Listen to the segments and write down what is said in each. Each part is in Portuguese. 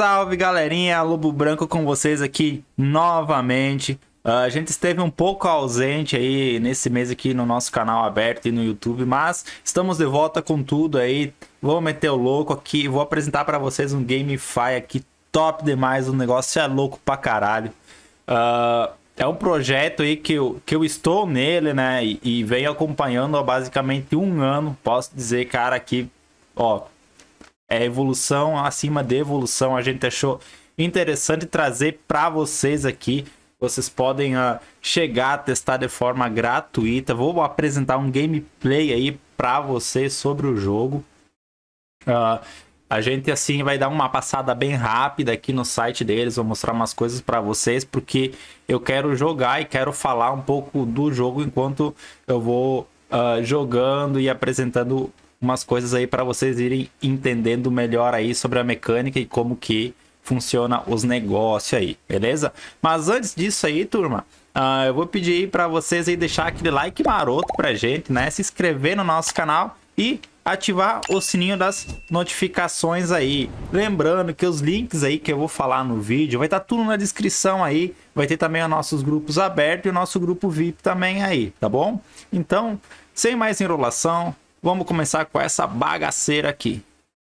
salve galerinha, Lobo Branco com vocês aqui novamente. Uh, a gente esteve um pouco ausente aí nesse mês aqui no nosso canal aberto e no YouTube, mas estamos de volta com tudo aí. Vou meter o louco aqui, vou apresentar para vocês um GameFi aqui top demais, o negócio é louco pra caralho. Uh, é um projeto aí que eu, que eu estou nele, né, e, e venho acompanhando há basicamente um ano. Posso dizer, cara, que, ó, é, evolução acima de evolução. A gente achou interessante trazer para vocês aqui. Vocês podem uh, chegar a testar de forma gratuita. Vou apresentar um gameplay aí para vocês sobre o jogo. Uh, a gente assim vai dar uma passada bem rápida aqui no site deles, vou mostrar umas coisas para vocês porque eu quero jogar e quero falar um pouco do jogo enquanto eu vou uh, jogando e apresentando umas coisas aí para vocês irem entendendo melhor aí sobre a mecânica e como que funciona os negócios aí, beleza? Mas antes disso aí, turma, uh, eu vou pedir para vocês aí deixar aquele like maroto pra gente, né? Se inscrever no nosso canal e ativar o sininho das notificações aí. Lembrando que os links aí que eu vou falar no vídeo vai estar tá tudo na descrição aí. Vai ter também os nossos grupos abertos e o nosso grupo VIP também aí, tá bom? Então, sem mais enrolação, Vamos começar com essa bagaceira aqui.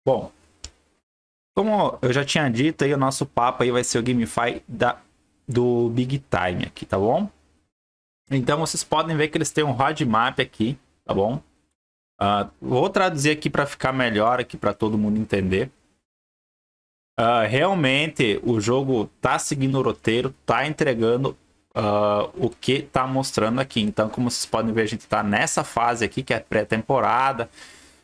Bom, como eu já tinha dito aí, o nosso papo aí vai ser o GameFi da, do Big Time aqui, tá bom? Então vocês podem ver que eles têm um roadmap aqui, tá bom? Uh, vou traduzir aqui para ficar melhor aqui para todo mundo entender. Uh, realmente o jogo tá seguindo o roteiro, tá entregando uh, o que está mostrando aqui. Então, como vocês podem ver, a gente está nessa fase aqui, que é pré-temporada,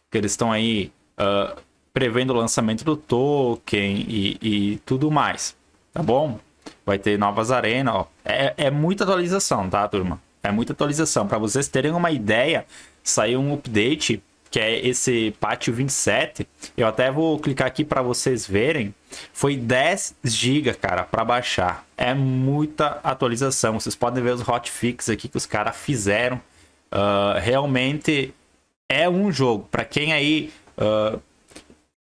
que eles estão aí uh, prevendo o lançamento do token e, e, tudo mais, tá bom? Vai ter novas arenas, ó. É, é muita atualização, tá, turma? É muita atualização. Para vocês terem uma ideia, saiu um update que é esse pátio 27. Eu até vou clicar aqui para vocês verem foi 10 GB, cara, para baixar. É muita atualização. Vocês podem ver os hotfix aqui que os caras fizeram. Uh, realmente é um jogo. Para quem aí uh,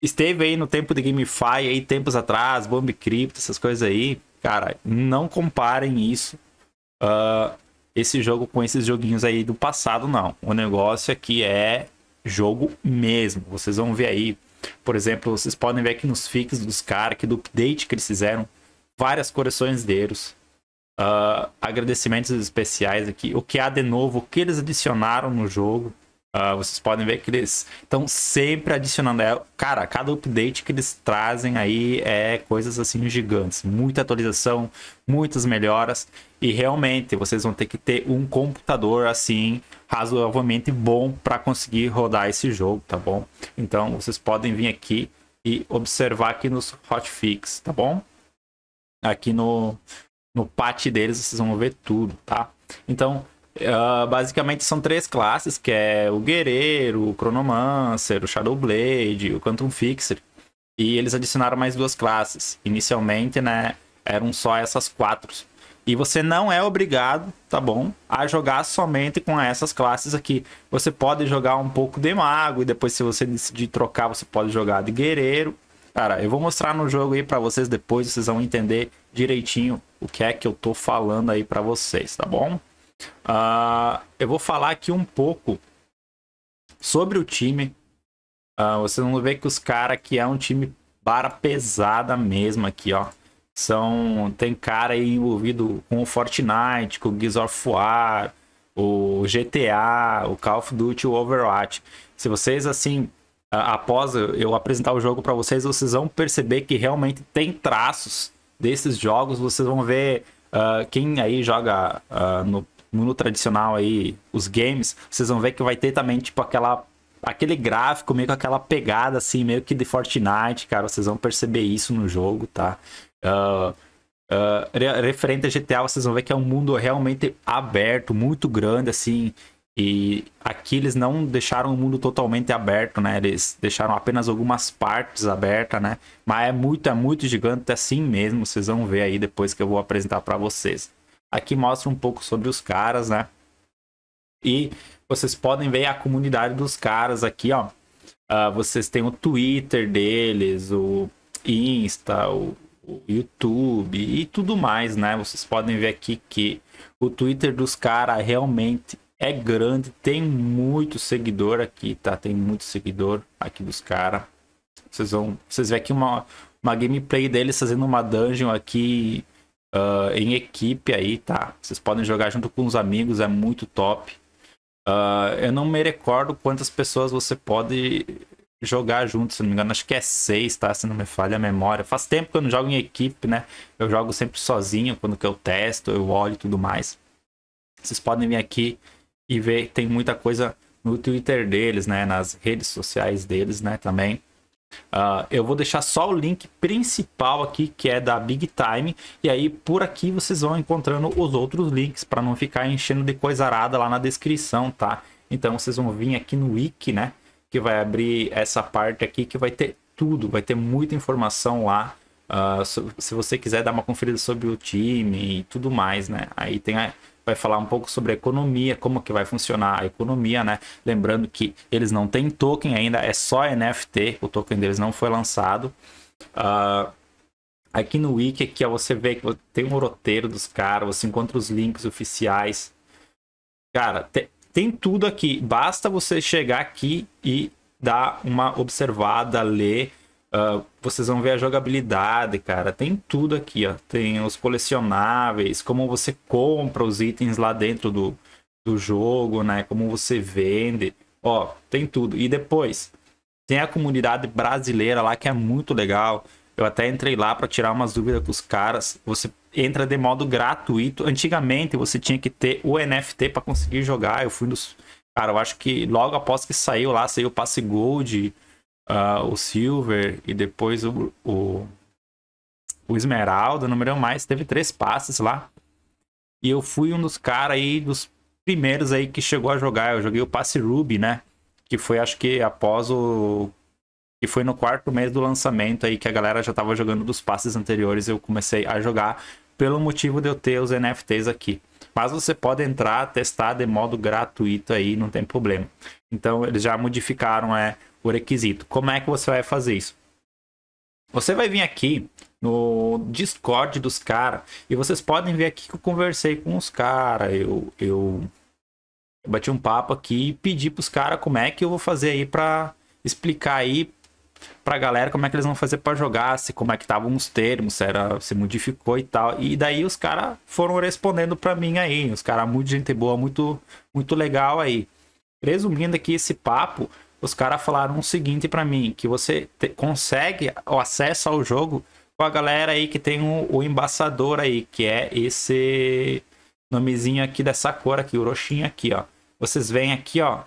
esteve aí no tempo de GameFi, aí tempos atrás, Bomb Crypto, essas coisas aí, cara, não comparem isso. Uh, esse jogo com esses joguinhos aí do passado, não. O negócio aqui é jogo mesmo. Vocês vão ver aí por exemplo, vocês podem ver aqui nos fixes dos caras, do update que eles fizeram, várias corações deles. Uh, agradecimentos especiais aqui, o que há de novo, o que eles adicionaram no jogo. Uh, vocês podem ver que eles estão sempre adicionando. É, cara, cada update que eles trazem aí é coisas assim gigantes. Muita atualização, muitas melhoras. E realmente vocês vão ter que ter um computador assim razoavelmente bom para conseguir rodar esse jogo, tá bom? Então vocês podem vir aqui e observar aqui nos hotfix, tá bom? Aqui no, no patch deles vocês vão ver tudo, tá? Então, uh, basicamente são três classes, que é o Guerreiro, o Chronomancer, o Shadowblade, o Quantum Fixer. E eles adicionaram mais duas classes. Inicialmente, né, eram só essas quatro e você não é obrigado, tá bom, a jogar somente com essas classes aqui. Você pode jogar um pouco de mago e depois se você decidir trocar, você pode jogar de guerreiro. Cara, eu vou mostrar no jogo aí para vocês depois, vocês vão entender direitinho o que é que eu tô falando aí para vocês, tá bom? Uh, eu vou falar aqui um pouco sobre o time. Uh, ah, vocês vão ver que os caras aqui é um time para pesada mesmo aqui, ó são tem cara aí envolvido com o Fortnite, com o Gears of War, o GTA, o Call of Duty, o Overwatch. Se vocês assim, após eu apresentar o jogo para vocês, vocês vão perceber que realmente tem traços desses jogos. Vocês vão ver uh, quem aí joga uh, no mundo tradicional aí os games, vocês vão ver que vai ter também tipo aquela aquele gráfico meio com aquela pegada assim meio que de Fortnite, cara, vocês vão perceber isso no jogo, tá? Uh, referente a GTA, vocês vão ver que é um mundo realmente aberto, muito grande, assim. E aqui eles não deixaram o mundo totalmente aberto, né? Eles deixaram apenas algumas partes abertas, né? Mas é muito, é muito gigante assim mesmo. Vocês vão ver aí depois que eu vou apresentar para vocês. Aqui mostra um pouco sobre os caras, né? E vocês podem ver a comunidade dos caras aqui, ó. Uh, vocês têm o Twitter deles, o Insta, o YouTube e tudo mais, né? Vocês podem ver aqui que o Twitter dos caras realmente é grande, tem muito seguidor aqui, tá? Tem muito seguidor aqui dos caras. Vocês vão, vocês vê aqui uma uma gameplay deles fazendo uma dungeon aqui uh, em equipe aí, tá? Vocês podem jogar junto com os amigos, é muito top. Uh, eu não me recordo quantas pessoas você pode jogar junto, se não me engano, acho que é seis, tá? Se não me falha a memória. Faz tempo que eu não jogo em equipe, né? Eu jogo sempre sozinho, quando que eu testo, eu olho e tudo mais. Vocês podem vir aqui e ver, tem muita coisa no Twitter deles, né? Nas redes sociais deles, né? Também. Uh, eu vou deixar só o link principal aqui, que é da Big Time. E aí, por aqui, vocês vão encontrando os outros links para não ficar enchendo de coisa arada lá na descrição, tá? Então, vocês vão vir aqui no Wiki, né? que vai abrir essa parte aqui que vai ter tudo, vai ter muita informação lá. Uh, se você quiser dar uma conferida sobre o time e tudo mais, né? Aí tem a, vai falar um pouco sobre a economia, como que vai funcionar a economia, né? Lembrando que eles não têm token ainda, é só NFT, o token deles não foi lançado. Uh, aqui no Wiki, aqui, ó, você vê que tem um roteiro dos caras, você encontra os links oficiais. Cara, te, tem tudo aqui. Basta você chegar aqui e dar uma observada, ler. Uh, vocês vão ver a jogabilidade, cara. Tem tudo aqui, ó. Tem os colecionáveis, como você compra os itens lá dentro do, do jogo, né? Como você vende. Ó, tem tudo. E depois, tem a comunidade brasileira lá que é muito legal. Eu até entrei lá para tirar umas dúvidas com os caras. Você entra de modo gratuito. Antigamente você tinha que ter o NFT para conseguir jogar. Eu fui dos. Cara, eu acho que logo após que saiu lá, saiu o passe Gold, uh, o Silver e depois o, o, o Esmeralda, não me lembro mais. Teve três passes lá. E eu fui um dos caras aí, dos primeiros aí que chegou a jogar. Eu joguei o passe Ruby, né? Que foi, acho que após o e foi no quarto mês do lançamento aí que a galera já estava jogando dos passes anteriores. Eu comecei a jogar pelo motivo de eu ter os NFTs aqui. Mas você pode entrar, testar de modo gratuito aí, não tem problema. Então eles já modificaram é, o requisito. Como é que você vai fazer isso? Você vai vir aqui no Discord dos caras e vocês podem ver aqui que eu conversei com os caras. Eu, eu bati um papo aqui e pedi para os caras como é que eu vou fazer aí para explicar aí pra galera como é que eles vão fazer para jogar, se como é que estavam os termos, se, era, se modificou e tal. E daí os caras foram respondendo para mim aí. Os caras, muito gente boa, muito, muito legal aí. Resumindo aqui esse papo, os caras falaram o seguinte para mim, que você te, consegue o acesso ao jogo com a galera aí que tem o, o embaçador aí, que é esse nomezinho aqui dessa cor aqui, o roxinho aqui, ó. Vocês vêm aqui, ó,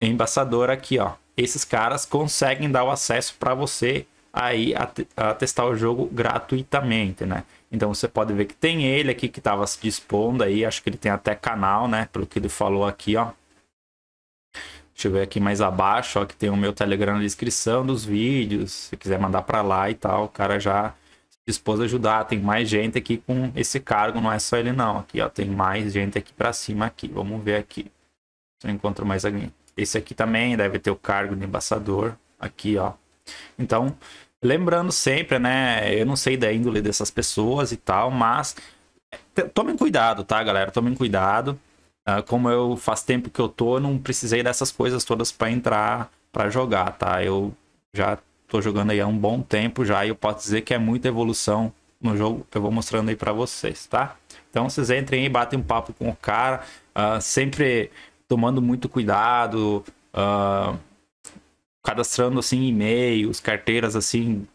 embaçador aqui, ó. Esses caras conseguem dar o acesso para você aí a, a, testar o jogo gratuitamente, né? Então você pode ver que tem ele aqui que estava se dispondo aí, acho que ele tem até canal, né? Pelo que ele falou aqui, ó. Deixa eu ver aqui mais abaixo, ó, que tem o meu Telegram na descrição dos vídeos, se quiser mandar para lá e tal, o cara já se dispôs a ajudar. Tem mais gente aqui com esse cargo, não é só ele não, aqui, ó, tem mais gente aqui para cima aqui. Vamos ver aqui se eu encontro mais alguém. Esse aqui também deve ter o cargo de embaixador. Aqui, ó. Então, lembrando sempre, né? Eu não sei da índole dessas pessoas e tal, mas tomem cuidado, tá, galera? Tomem cuidado. Uh, como eu faz tempo que eu tô, não precisei dessas coisas todas para entrar, para jogar, tá? Eu já tô jogando aí há um bom tempo já e eu posso dizer que é muita evolução no jogo eu vou mostrando aí para vocês, tá? Então vocês entrem aí, batem um papo com o cara, uh, sempre tomando muito cuidado, uh, cadastrando assim e-mails, carteiras assim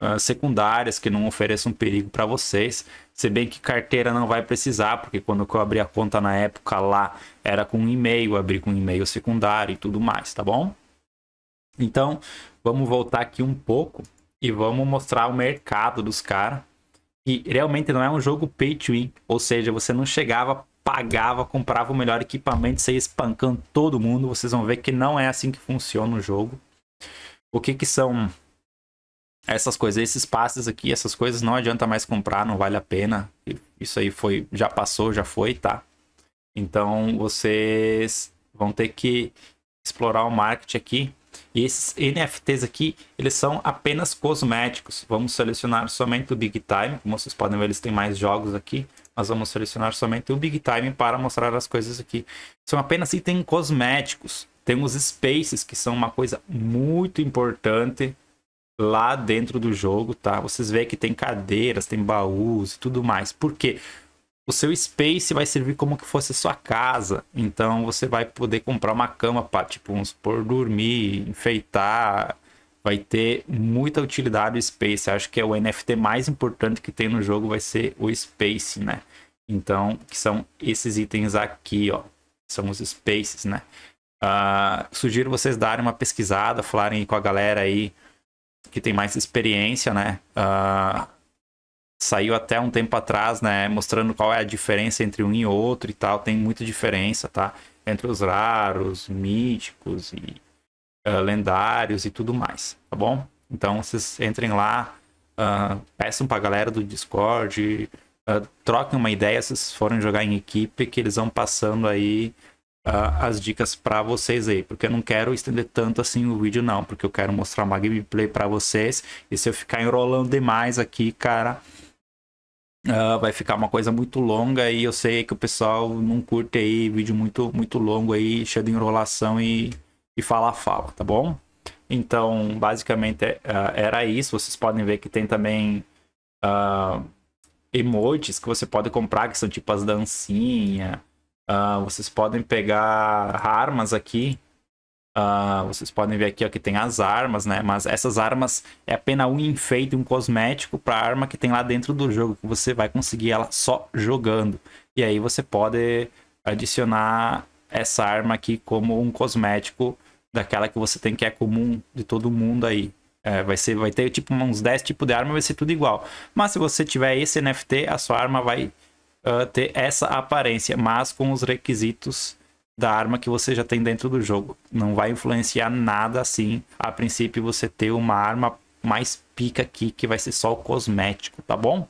uh, secundárias que não ofereçam perigo para vocês. Se bem que carteira não vai precisar, porque quando eu abri a conta na época lá era com e-mail, abri com e-mail secundário e tudo mais, tá bom? Então, vamos voltar aqui um pouco e vamos mostrar o mercado dos caras. E realmente não é um jogo pay to win, ou seja, você não chegava pagava, comprava o melhor equipamento, saía espancando todo mundo. Vocês vão ver que não é assim que funciona o jogo. O que que são essas coisas, esses passes aqui, essas coisas não adianta mais comprar, não vale a pena. Isso aí foi, já passou, já foi, tá? Então vocês vão ter que explorar o marketing aqui. E esses NFTs aqui, eles são apenas cosméticos. Vamos selecionar somente o Big Time. Como vocês podem ver, eles têm mais jogos aqui. Nós vamos selecionar somente o Big Time para mostrar as coisas aqui. São apenas itens cosméticos. Tem os Spaces, que são uma coisa muito importante lá dentro do jogo, tá? Vocês veem que tem cadeiras, tem baús e tudo mais. Por quê? O seu space vai servir como que fosse sua casa. Então você vai poder comprar uma cama para, tipo, uns por dormir, enfeitar, vai ter muita utilidade o Space. Acho que é o NFT mais importante que tem no jogo vai ser o Space, né? Então, que são esses itens aqui, ó. São os Spaces, né? Uh, sugiro vocês darem uma pesquisada, falarem com a galera aí que tem mais experiência, né? Uh, saiu até um tempo atrás, né? Mostrando qual é a diferença entre um e outro e tal. Tem muita diferença, tá? Entre os raros, míticos e uh, lendários e tudo mais, tá bom? Então vocês entrem lá, uh, peçam pra galera do Discord, uh, troquem uma ideia se vocês forem jogar em equipe, que eles vão passando aí as dicas para vocês aí, porque eu não quero estender tanto assim o vídeo não, porque eu quero mostrar uma gameplay para vocês, e se eu ficar enrolando demais aqui, cara, Uh, vai ficar uma coisa muito longa e eu sei que o pessoal não curte aí vídeo muito muito longo aí, cheio de enrolação e e falar fala, tá bom? Então, basicamente uh, era isso. Vocês podem ver que tem também uh, ah, emojis que você pode comprar, que são tipo as dancinhas. Uh, ah, vocês podem pegar armas aqui. Uh, vocês podem ver aqui ó, que tem as armas, né? Mas essas armas é apenas um enfeite, um cosmético para a arma que tem lá dentro do jogo, que você vai conseguir ela só jogando. E aí você pode adicionar essa arma aqui como um cosmético daquela que você tem que é comum de todo mundo aí. É, vai, ser, vai ter tipo uns 10 tipos de arma, vai ser tudo igual. Mas se você tiver esse NFT, a sua arma vai uh, ter essa aparência, mas com os requisitos da arma que você já tem dentro do jogo. Não vai influenciar nada assim. A princípio, você ter uma arma mais pica aqui, que vai ser só o cosmético, tá bom?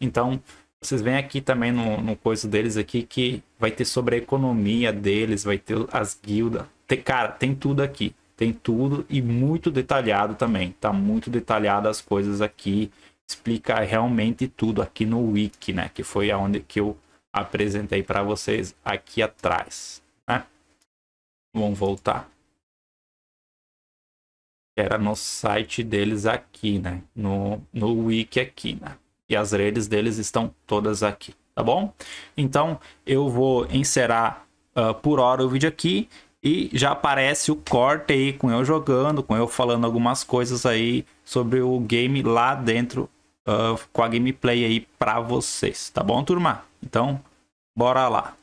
Então, vocês veem aqui também no, no coisa deles aqui que vai ter sobre a economia deles, vai ter as guildas, tem, cara, tem tudo aqui. Tem tudo e muito detalhado também. Tá muito detalhado as coisas aqui. Explica realmente tudo aqui no Wiki, né? Que foi aonde que eu apresentei para vocês aqui atrás. Né? Vamos voltar. Era no site deles aqui, né? No, no Wiki aqui, né? E as redes deles estão todas aqui, tá bom? Então, eu vou encerrar Uh, por hora o vídeo aqui e já aparece o corte aí com eu jogando, com eu falando algumas coisas aí sobre o game lá dentro uh, com a gameplay aí para vocês, tá bom, turma? Então, bora lá.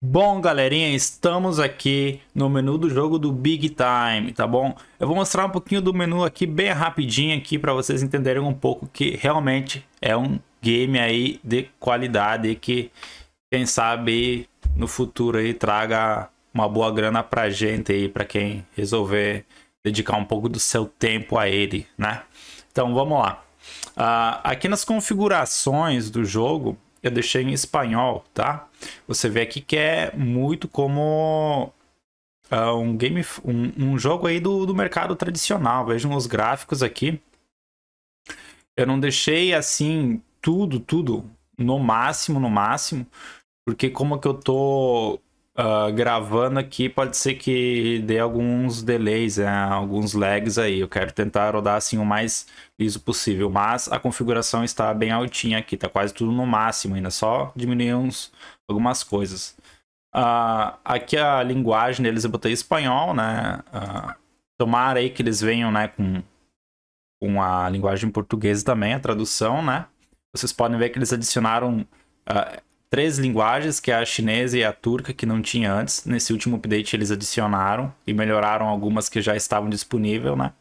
Bom, galerinha, estamos aqui no menu do jogo do Big Time, tá bom? Eu vou mostrar um pouquinho do menu aqui bem rapidinho aqui para vocês entenderem um pouco que realmente é um game aí de qualidade que quem sabe no futuro aí traga uma boa grana pra gente aí, pra quem resolver dedicar um pouco do seu tempo a ele, né? Então vamos lá. Uh, aqui nas configurações do jogo, eu deixei em espanhol, tá? Você vê aqui que é muito como uh, um, game, um, um, jogo aí do, do mercado tradicional. Vejam os gráficos aqui. Eu não deixei assim tudo, tudo no máximo, no máximo, porque como que eu tô Uh, gravando aqui, pode ser que dê alguns delays, né? alguns lags aí. Eu quero tentar rodar assim o mais liso possível, mas a configuração está bem altinha aqui, tá quase tudo no máximo ainda, só diminuir uns, algumas coisas. Uh, aqui a linguagem deles eu botei espanhol, né? Uh, tomara aí que eles venham né, com, com a linguagem portuguesa também, a tradução, né? Vocês podem ver que eles adicionaram... Uh, três linguagens, que é a chinesa e a turca, que não tinha antes. Nesse último update eles adicionaram e melhoraram algumas que já estavam disponíveis, né?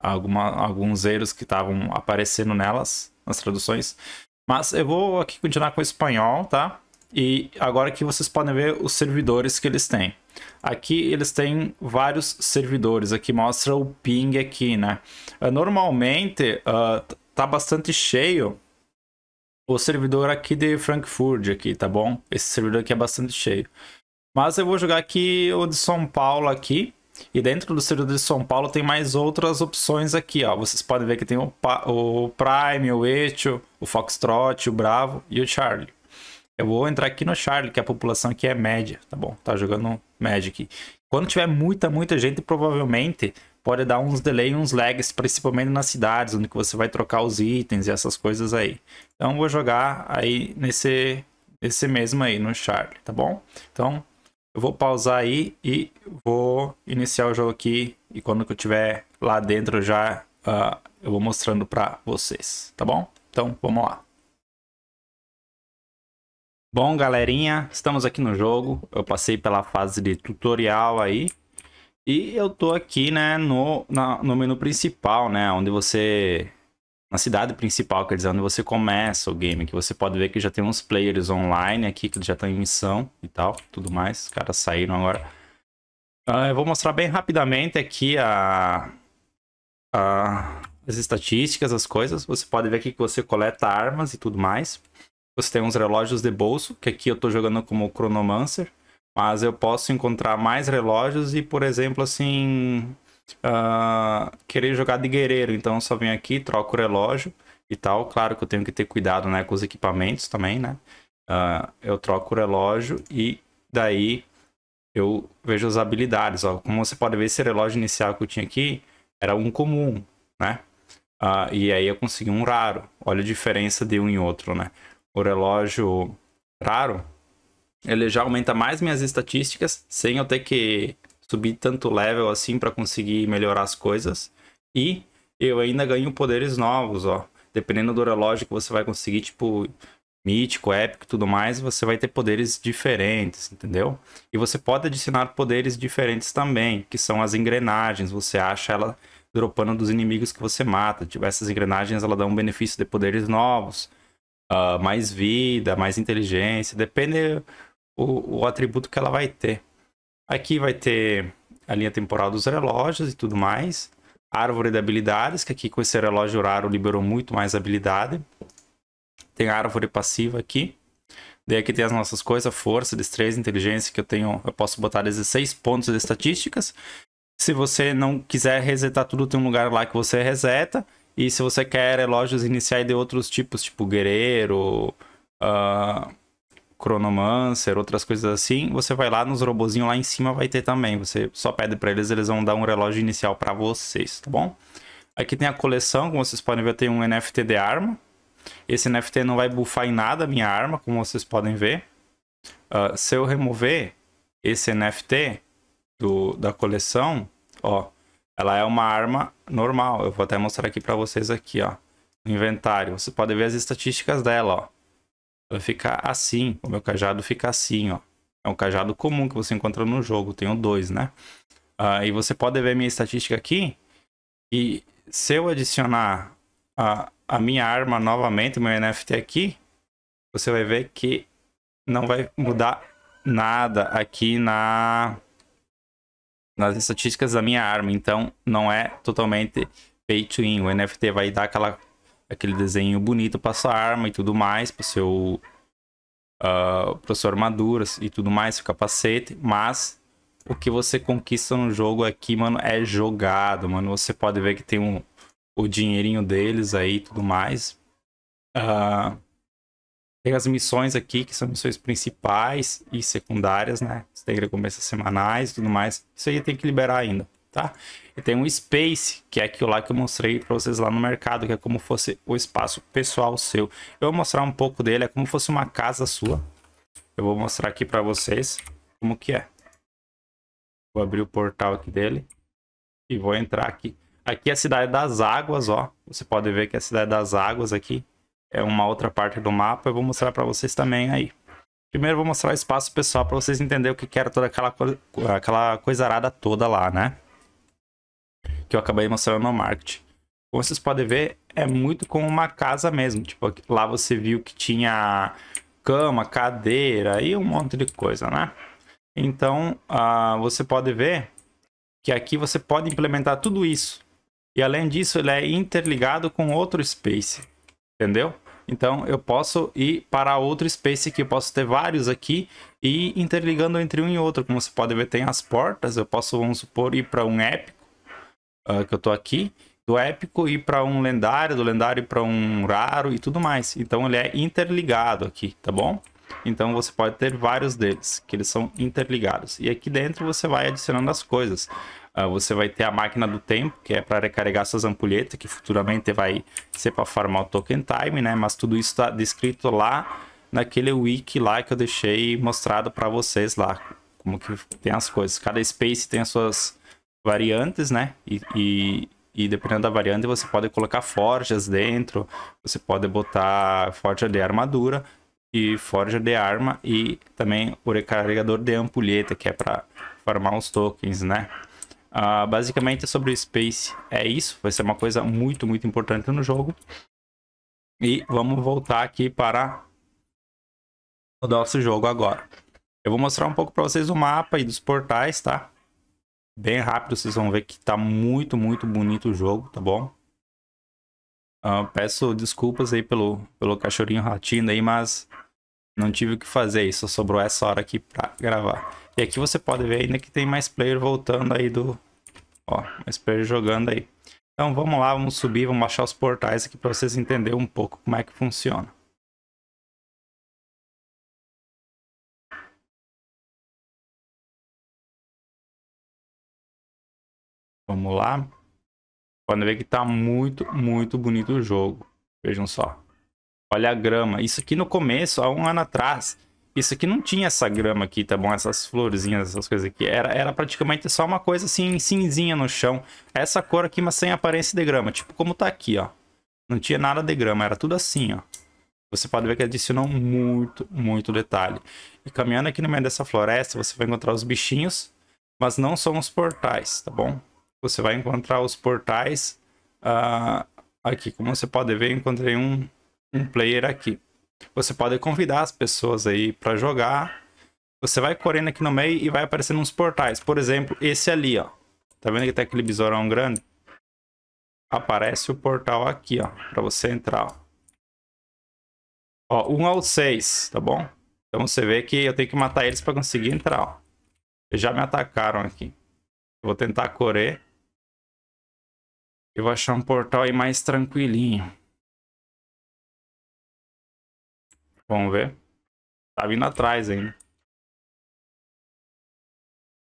Alguma, alguns erros que estavam aparecendo nelas, nas traduções. Mas eu vou aqui continuar com o espanhol, tá? E agora que vocês podem ver os servidores que eles têm. Aqui eles têm vários servidores. Aqui mostra o ping aqui, né? É, normalmente uh, tá bastante cheio o servidor aqui de Frankfurt, aqui, tá bom? Esse servidor aqui é bastante cheio. Mas eu vou jogar aqui o de São Paulo aqui. E dentro do servidor de São Paulo tem mais outras opções aqui, ó. Vocês podem ver que tem o, pa o Prime, o Etio, o Foxtrot, o Bravo e o Charlie. Eu vou entrar aqui no Charlie, que a população aqui é média, tá bom? Tá jogando média aqui. Quando tiver muita, muita gente, provavelmente pode dar uns delay, uns lags, principalmente nas cidades, onde você vai trocar os itens e essas coisas aí. Então vou jogar aí nesse, nesse mesmo aí, no Charlie, tá bom? Então eu vou pausar aí e vou iniciar o jogo aqui e quando eu tiver lá dentro já uh, eu vou mostrando para vocês, tá bom? Então vamos lá. Bom, galerinha, estamos aqui no jogo. Eu passei pela fase de tutorial aí, e eu tô aqui, né, no, na, no menu principal, né, onde você... Na cidade principal, quer dizer, onde você começa o game, que você pode ver que já tem uns players online aqui, que já estão em missão e tal, tudo mais. Os caras saíram agora. Uh, eu vou mostrar bem rapidamente aqui a, a, as estatísticas, as coisas. Você pode ver aqui que você coleta armas e tudo mais. Você tem uns relógios de bolso, que aqui eu tô jogando como Chronomancer. Mas eu posso encontrar mais relógios e, por exemplo, assim, uh, querer jogar de guerreiro. Então, eu só venho aqui, troco o relógio e tal. Claro que eu tenho que ter cuidado né, com os equipamentos também, né? Uh, eu troco o relógio e daí eu vejo as habilidades. Ó. Como você pode ver, esse relógio inicial que eu tinha aqui era um comum, né? Uh, e aí eu consegui um raro. Olha a diferença de um e outro, né? O relógio raro ele já aumenta mais minhas estatísticas, sem eu ter que subir tanto level assim para conseguir melhorar as coisas. E eu ainda ganho poderes novos, ó. Dependendo do relógio que você vai conseguir, tipo, mítico, épico e tudo mais, você vai ter poderes diferentes, entendeu? E você pode adicionar poderes diferentes também, que são as engrenagens. Você acha ela dropando dos inimigos que você mata. Tipo, essas engrenagens, ela dá um benefício de poderes novos. Uh, mais vida, mais inteligência. Depende o, o atributo que ela vai ter. Aqui vai ter a linha temporal dos relógios e tudo mais. Árvore de habilidades, que aqui com esse relógio raro liberou muito mais habilidade. Tem a árvore passiva aqui. Daí aqui tem as nossas coisas, força, destreza, inteligência, que eu tenho, eu posso botar 16 pontos de estatísticas. Se você não quiser resetar tudo, tem um lugar lá que você reseta. E se você quer relógios iniciais de outros tipos, tipo guerreiro, uh, Chronomancer, outras coisas assim, você vai lá nos robozinhos lá em cima vai ter também. Você só pede para eles, eles vão dar um relógio inicial para vocês, tá bom? Aqui tem a coleção, como vocês podem ver, tem um NFT de arma. Esse NFT não vai bufar em nada a minha arma, como vocês podem ver. Uh, se eu remover esse NFT do, da coleção, ó, ela é uma arma normal. Eu vou até mostrar aqui para vocês aqui, ó. No inventário, você pode ver as estatísticas dela, ó vai ficar assim. O meu cajado fica assim, ó. É um cajado comum que você encontra no jogo. Tenho dois, né? Uh, e você pode ver minha estatística aqui. E se eu adicionar a, a minha arma novamente, meu NFT aqui, você vai ver que não vai mudar nada aqui na nas estatísticas da minha arma. Então, não é totalmente pay to win. O NFT vai dar aquela aquele desenho bonito para sua arma e tudo mais, para seu uh, ah, para sua armadura e tudo mais, seu capacete, mas o que você conquista no jogo aqui, mano, é jogado, mano. Você pode ver que tem um, o dinheirinho deles aí e tudo mais. Uh, tem as missões aqui, que são missões principais e secundárias, né? Você tem recompensas semanais e tudo mais. Isso aí tem que liberar ainda tá? E tem um space, que é aquilo lá que eu mostrei para vocês lá no mercado, que é como fosse o espaço pessoal seu. Eu vou mostrar um pouco dele, é como fosse uma casa sua. Eu vou mostrar aqui para vocês como que é. Vou abrir o portal aqui dele e vou entrar aqui. Aqui é a cidade das águas, ó. Você pode ver que é a cidade das águas aqui é uma outra parte do mapa. Eu vou mostrar para vocês também aí. Primeiro eu vou mostrar o espaço pessoal para vocês entenderem o que era toda aquela, co aquela coisarada toda lá, né? que eu acabei mostrando no marketing. Como vocês podem ver, é muito como uma casa mesmo. Tipo, lá você viu que tinha cama, cadeira e um monte de coisa, né? Então, uh, você pode ver que aqui você pode implementar tudo isso. E além disso, ele é interligado com outro space, entendeu? Então, eu posso ir para outro space que eu posso ter vários aqui e interligando entre um e outro. Como você pode ver, tem as portas. Eu posso, vamos supor, ir para um app uh, que eu tô aqui, do épico ir para um lendário, do lendário ir para um raro e tudo mais. Então ele é interligado aqui, tá bom? Então você pode ter vários deles, que eles são interligados. E aqui dentro você vai adicionando as coisas. Uh, você vai ter a máquina do tempo, que é para recarregar suas ampulhetas, que futuramente vai ser para farmar o token time, né? Mas tudo isso está descrito lá naquele wiki lá que eu deixei mostrado para vocês lá, como que tem as coisas. Cada space tem as suas variantes, né? E, e, e, dependendo da variante, você pode colocar forjas dentro, você pode botar forja de armadura e forja de arma e também o recarregador de ampulheta, que é para farmar os tokens, né? Uh, basicamente é sobre o Space é isso, vai ser uma coisa muito, muito importante no jogo. E vamos voltar aqui para o nosso jogo agora. Eu vou mostrar um pouco para vocês o mapa e dos portais, tá? bem rápido, vocês vão ver que tá muito, muito bonito o jogo, tá bom? Uh, peço desculpas aí pelo, pelo cachorrinho latindo aí, mas não tive o que fazer aí, só sobrou essa hora aqui pra gravar. E aqui você pode ver ainda que tem mais player voltando aí do... Ó, mais player jogando aí. Então vamos lá, vamos subir, vamos baixar os portais aqui para vocês entenderem um pouco como é que funciona. Vamos lá. Podem ver que tá muito, muito bonito o jogo. Vejam só. Olha a grama. Isso aqui no começo, há um ano atrás, isso aqui não tinha essa grama aqui, tá bom? Essas florzinhas, essas coisas aqui. Era, era praticamente só uma coisa assim, cinzinha no chão. Essa cor aqui, mas sem aparência de grama. Tipo como tá aqui, ó. Não tinha nada de grama, era tudo assim, ó. Você pode ver que adicionou muito, muito detalhe. E caminhando aqui no meio dessa floresta, você vai encontrar os bichinhos, mas não são os portais, tá bom? você vai encontrar os portais uh, aqui. Como você pode ver, encontrei um, um player aqui. Você pode convidar as pessoas aí para jogar. Você vai correndo aqui no meio e vai aparecendo uns portais. Por exemplo, esse ali, ó. Tá vendo que tem tá aquele besourão grande? Aparece o portal aqui, ó, para você entrar, ó. Ó, 1 ao 6, tá bom? Então você vê que eu tenho que matar eles para conseguir entrar, ó. Já me atacaram aqui. vou tentar correr. Eu vou achar um portal aí mais tranquilinho. Vamos ver. Tá vindo atrás ainda.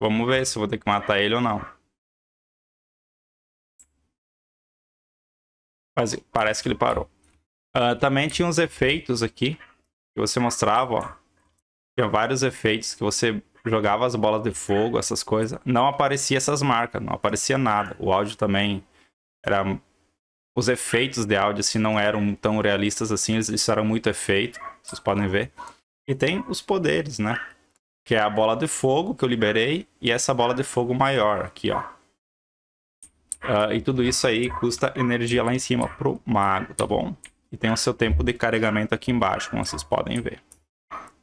Vamos ver se eu vou ter que matar ele ou não. Mas parece que ele parou. Uh, também tinha uns efeitos aqui. Que você mostrava, ó. Tinha vários efeitos que você jogava as bolas de fogo, essas coisas. Não aparecia essas marcas, não aparecia nada. O áudio também era, os efeitos de áudio assim, não eram tão realistas assim, eles usaram muito efeito, vocês podem ver. E tem os poderes, né? Que é a bola de fogo que eu liberei e essa bola de fogo maior aqui, ó. Uh, e tudo isso aí custa energia lá em cima pro mago, tá bom? E tem o seu tempo de carregamento aqui embaixo, como vocês podem ver.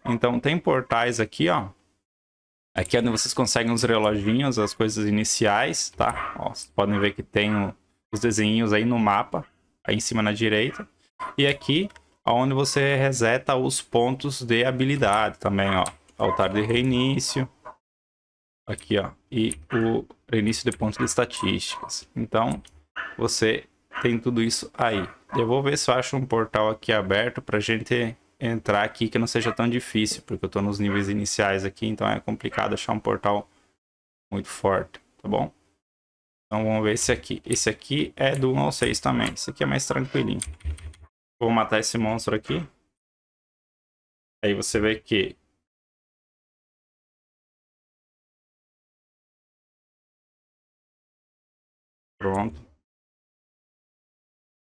Então tem portais aqui, ó. Aqui é onde vocês conseguem os reloginhos, as coisas iniciais, tá? Ó, vocês podem ver que tem o, os desenhos aí no mapa, aí em cima na direita. E aqui, onde você reseta os pontos de habilidade também, ó. Altar de reinício. Aqui, ó. E o reinício de pontos de estatísticas. Então, você tem tudo isso aí. Eu vou ver se eu acho um portal aqui aberto pra gente entrar aqui que não seja tão difícil, porque eu tô nos níveis iniciais aqui, então é complicado achar um portal muito forte, tá bom? Então vamos ver esse aqui. Esse aqui é do 1 ao 6 também. Esse aqui é mais tranquilinho. Vou matar esse monstro aqui. Aí você vê que... Pronto.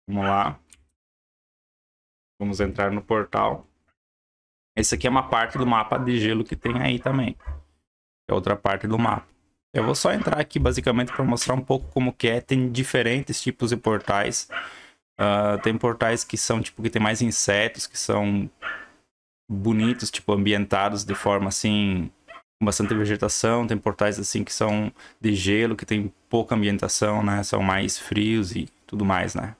Vamos lá. Vamos entrar no portal. Esse aqui é uma parte do mapa de gelo que tem aí também. É outra parte do mapa. Eu vou só entrar aqui basicamente para mostrar um pouco como que é. Tem diferentes tipos de portais. Uh, tem portais que são tipo que tem mais insetos, que são bonitos, tipo ambientados de forma assim com bastante vegetação. Tem portais assim que são de gelo, que tem pouca ambientação, né? São mais frios e tudo mais, né?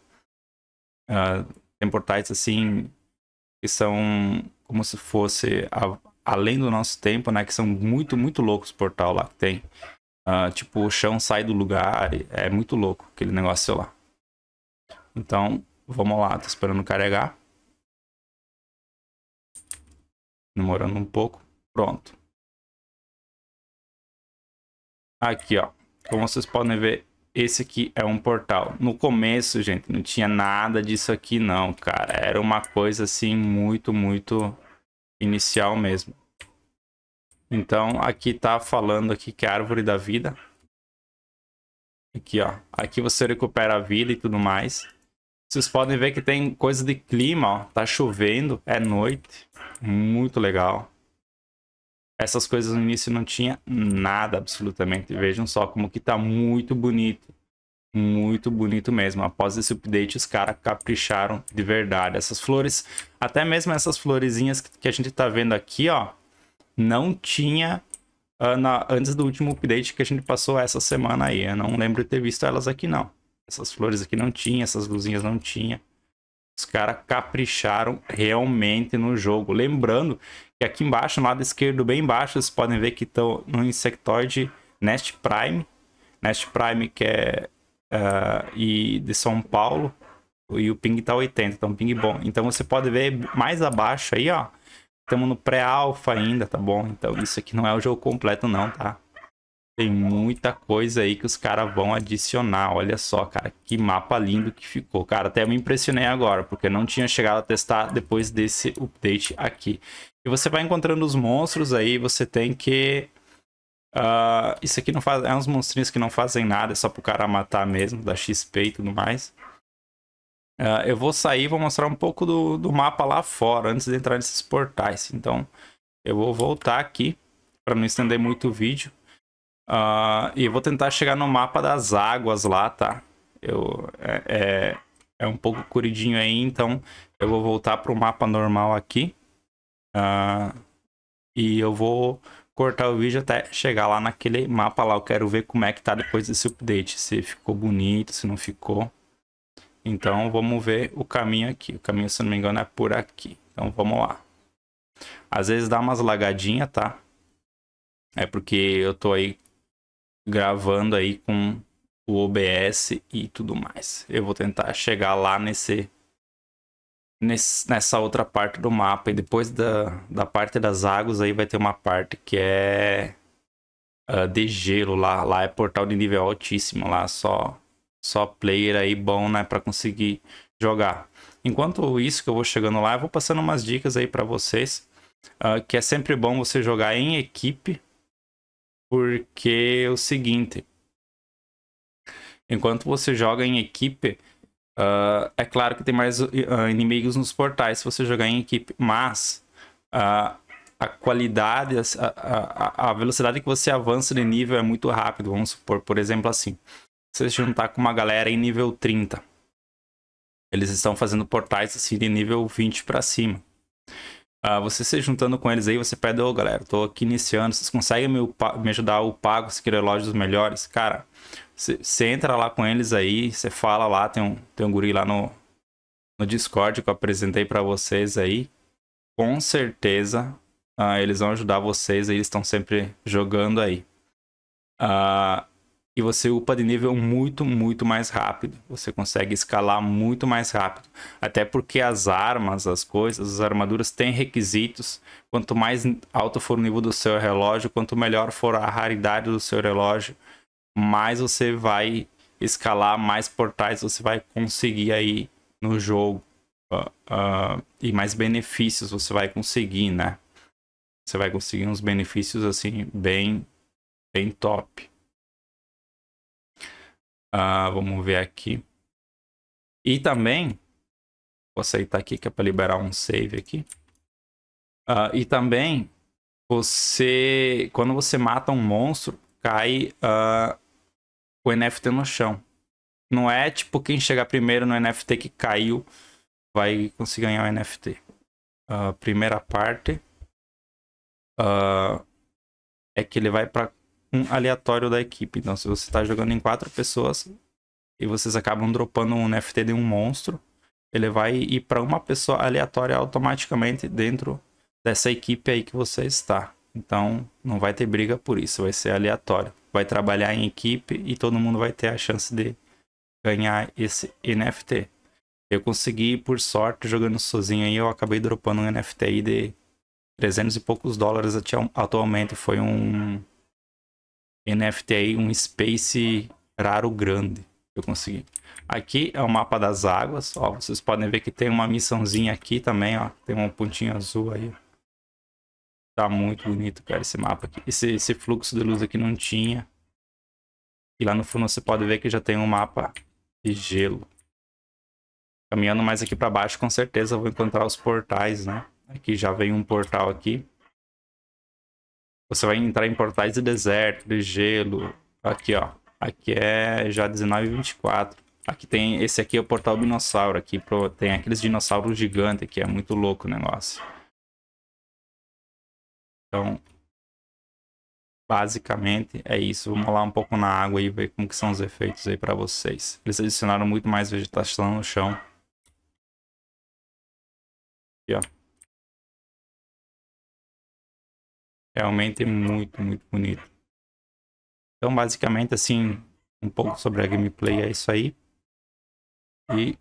Uh, tem portais assim que são como se fosse a, além do nosso tempo, né? Que são muito, muito loucos o portal lá que tem. Uh, tipo, o chão sai do lugar. É muito louco aquele negócio lá. Então, vamos lá. Tô esperando carregar. Demorando um pouco. Pronto. Aqui, ó. Como vocês podem ver, esse aqui é um portal. No começo, gente, não tinha nada disso aqui não, cara. Era uma coisa assim muito, muito inicial mesmo. Então, aqui tá falando aqui que é a árvore da vida. Aqui, ó. Aqui você recupera a vida e tudo mais. Vocês podem ver que tem coisa de clima, ó. Tá chovendo, é noite. Muito legal. Essas coisas no início não tinha nada, absolutamente. Vejam só como que tá muito bonito. Muito bonito mesmo. Após esse update, os caras capricharam de verdade. Essas flores, até mesmo essas florezinhas que a gente tá vendo aqui, ó não tinha uh, na, antes do último update que a gente passou essa semana aí. Eu não lembro de ter visto elas aqui, não. Essas flores aqui não tinha, essas luzinhas não tinha. Os caras capricharam realmente no jogo. Lembrando que aqui embaixo, no lado esquerdo, bem embaixo, vocês podem ver que estão no Insectoid Nest Prime. Nest Prime que é uh, e de São Paulo. E o ping tá 80, então ping bom. Então você pode ver mais abaixo aí, ó. Estamos no pré-alfa ainda, tá bom? Então isso aqui não é o jogo completo não, tá? Tem muita coisa aí que os caras vão adicionar. Olha só, cara, que mapa lindo que ficou. Cara, até me impressionei agora, porque eu não tinha chegado a testar depois desse update aqui. E você vai encontrando os monstros aí, você tem que... Uh, isso aqui não faz... É uns monstrinhos que não fazem nada, é só pro cara matar mesmo, dar XP e tudo mais. Uh, eu vou sair e vou mostrar um pouco do, do mapa lá fora, antes de entrar nesses portais. Então, eu vou voltar aqui, para não estender muito o vídeo. Uh, e eu vou tentar chegar no mapa das águas lá, tá? Eu, é, é, é um pouco curidinho aí, então eu vou voltar para o mapa normal aqui. Uh, e eu vou cortar o vídeo até chegar lá naquele mapa lá. Eu quero ver como é que tá depois desse update. Se ficou bonito, se não ficou. Então vamos ver o caminho aqui. O caminho, se não me engano, é por aqui. Então vamos lá. Às vezes dá umas lagadinhas, tá? É porque eu tô aí gravando aí com o OBS e tudo mais. Eu vou tentar chegar lá nesse, nesse nessa outra parte do mapa. E depois da, da parte das águas aí vai ter uma parte que é uh, de gelo lá. Lá é portal de nível altíssimo lá, só só player aí bom, né, para conseguir jogar. Enquanto isso que eu vou chegando lá, eu vou passando umas dicas aí para vocês, uh, que é sempre bom você jogar em equipe, porque é o seguinte, enquanto você joga em equipe, uh, é claro que tem mais uh, inimigos nos portais se você jogar em equipe, mas uh, a qualidade, a, a, a, velocidade que você avança de nível é muito rápido. Vamos supor, por exemplo, assim você se juntar com uma galera em nível 30. Eles estão fazendo portais assim de nível 20 para cima. Uh, você se juntando com eles aí, você pede, ô oh, galera, tô aqui iniciando, vocês conseguem me, me ajudar a upar conseguir relógios melhores? Cara, você entra lá com eles aí, você fala lá, tem um, tem um guri lá no, no Discord que eu apresentei para vocês aí. Com certeza uh, eles vão ajudar vocês aí, eles estão sempre jogando aí. Uh, e você upa de nível muito, muito mais rápido. Você consegue escalar muito mais rápido. Até porque as armas, as coisas, as armaduras têm requisitos. Quanto mais alto for o nível do seu relógio, quanto melhor for a raridade do seu relógio, mais você vai escalar, mais portais você vai conseguir aí no jogo. Uh, uh, e mais benefícios você vai conseguir, né? Você vai conseguir uns benefícios assim bem, bem top. Uh, vamos ver aqui. E também, vou aceitar aqui que é para liberar um save aqui. Uh, e também, você, quando você mata um monstro, cai uh, o NFT no chão. Não é tipo quem chegar primeiro no NFT que caiu vai conseguir ganhar o NFT. primeira parte é que ele vai para um aleatório da equipe. Então, se você está jogando em quatro pessoas e vocês acabam dropando um NFT de um monstro, ele vai ir para uma pessoa aleatória automaticamente dentro dessa equipe aí que você está. Então, não vai ter briga por isso, vai ser aleatório. Vai trabalhar em equipe e todo mundo vai ter a chance de ganhar esse NFT. Eu consegui, por sorte, jogando sozinho aí, eu acabei dropando um NFT aí de 300 e poucos dólares atualmente. Foi um NFT aí, um space raro grande eu consegui. Aqui é o mapa das águas, ó, vocês podem ver que tem uma missãozinha aqui também, ó, tem um pontinho azul aí. Tá muito bonito, cara, esse mapa aqui. Esse, esse fluxo de luz aqui não tinha. E lá no fundo você pode ver que já tem um mapa de gelo. Caminhando mais aqui para baixo, com certeza vou encontrar os portais, né? Aqui já vem um portal aqui. Você vai entrar em portais de deserto, de gelo. Aqui, ó. Aqui é já 19 24. Aqui tem... Esse aqui é o portal dinossauro. Aqui pro, tem aqueles dinossauros gigantes aqui. É muito louco o negócio. Então, basicamente é isso. Vamos lá um pouco na água e ver como que são os efeitos aí para vocês. Eles adicionaram muito mais vegetação no chão. Aqui, ó. Realmente é muito, muito bonito. Então, basicamente, assim, um pouco sobre a gameplay é isso aí. E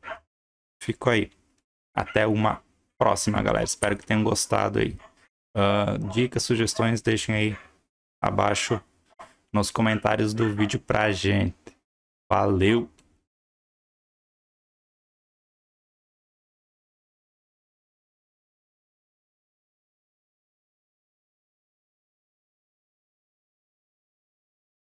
fico aí. Até uma próxima, galera. Espero que tenham gostado aí. Uh, dicas, sugestões, deixem aí abaixo nos comentários do vídeo pra gente. Valeu!